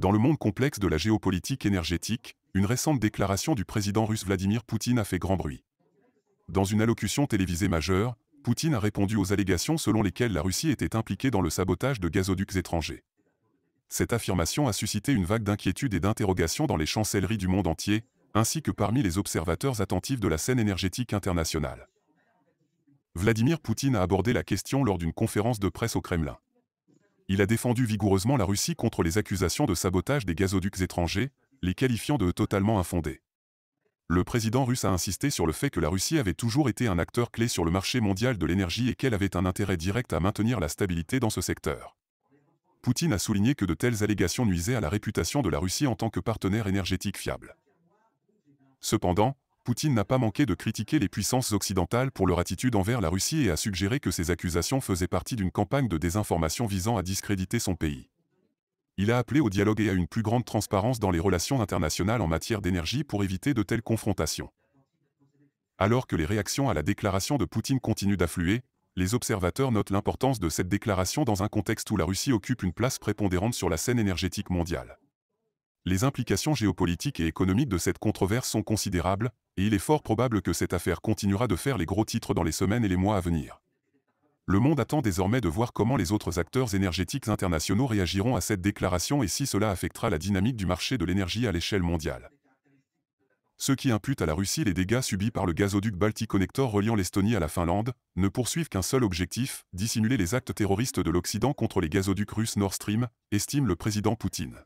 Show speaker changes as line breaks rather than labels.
Dans le monde complexe de la géopolitique énergétique, une récente déclaration du président russe Vladimir Poutine a fait grand bruit. Dans une allocution télévisée majeure, Poutine a répondu aux allégations selon lesquelles la Russie était impliquée dans le sabotage de gazoducs étrangers. Cette affirmation a suscité une vague d'inquiétude et d'interrogations dans les chancelleries du monde entier, ainsi que parmi les observateurs attentifs de la scène énergétique internationale. Vladimir Poutine a abordé la question lors d'une conférence de presse au Kremlin il a défendu vigoureusement la Russie contre les accusations de sabotage des gazoducs étrangers, les qualifiant de totalement infondés. Le président russe a insisté sur le fait que la Russie avait toujours été un acteur clé sur le marché mondial de l'énergie et qu'elle avait un intérêt direct à maintenir la stabilité dans ce secteur. Poutine a souligné que de telles allégations nuisaient à la réputation de la Russie en tant que partenaire énergétique fiable. Cependant, Poutine n'a pas manqué de critiquer les puissances occidentales pour leur attitude envers la Russie et a suggéré que ces accusations faisaient partie d'une campagne de désinformation visant à discréditer son pays. Il a appelé au dialogue et à une plus grande transparence dans les relations internationales en matière d'énergie pour éviter de telles confrontations. Alors que les réactions à la déclaration de Poutine continuent d'affluer, les observateurs notent l'importance de cette déclaration dans un contexte où la Russie occupe une place prépondérante sur la scène énergétique mondiale. Les implications géopolitiques et économiques de cette controverse sont considérables, et il est fort probable que cette affaire continuera de faire les gros titres dans les semaines et les mois à venir. Le monde attend désormais de voir comment les autres acteurs énergétiques internationaux réagiront à cette déclaration et si cela affectera la dynamique du marché de l'énergie à l'échelle mondiale. Ceux qui imputent à la Russie les dégâts subis par le gazoduc Baltic Connector reliant l'Estonie à la Finlande ne poursuivent qu'un seul objectif, dissimuler les actes terroristes de l'Occident contre les gazoducs russes Nord Stream, estime le président Poutine.